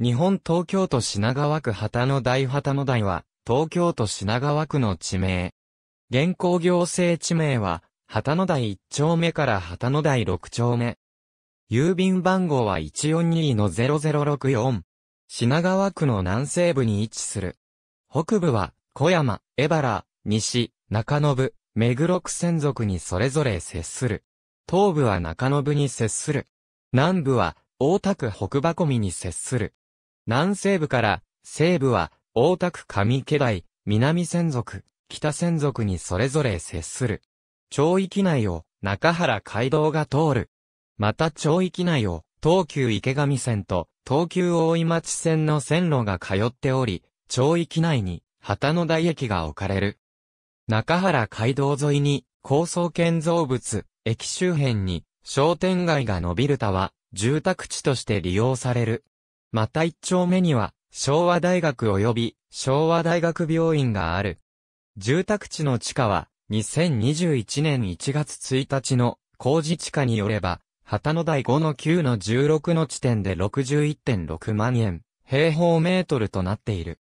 日本東京都品川区旗の台旗の台は、東京都品川区の地名。現行行政地名は、旗の台1丁目から旗の台6丁目。郵便番号は142の0064。品川区の南西部に位置する。北部は、小山、江原、西、中延、目黒区専属にそれぞれ接する。東部は中延に接する。南部は、大田区北箱見に接する。南西部から西部は大田区上家台、南専属、北専族にそれぞれ接する。町域内を中原街道が通る。また町域内を東急池上線と東急大井町線の線路が通っており、町域内に旗の台駅が置かれる。中原街道沿いに高層建造物、駅周辺に商店街が伸びるたは住宅地として利用される。また一丁目には、昭和大学及び昭和大学病院がある。住宅地の地下は、2021年1月1日の工事地価によれば、旗の台5の9の16の地点で61.6万円、平方メートルとなっている。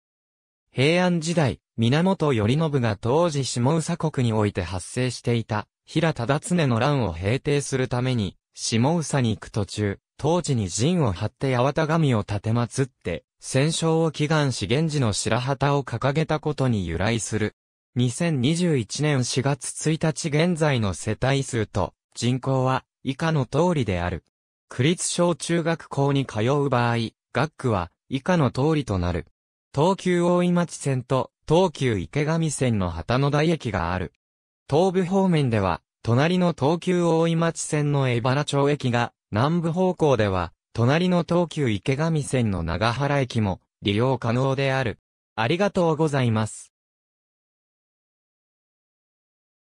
平安時代、源頼信が当時下佐国において発生していた、平忠常の乱を平定するために、下宇佐に行く途中、当時に陣を張って八幡神を立てつって、戦勝を祈願し現時の白旗を掲げたことに由来する。2021年4月1日現在の世帯数と人口は以下の通りである。区立小中学校に通う場合、学区は以下の通りとなる。東急大井町線と東急池上線の旗の台駅がある。東部方面では隣の東急大井町線の江原町駅が、南部方向では、隣の東急池上線の長原駅も利用可能である。ありがとうございます。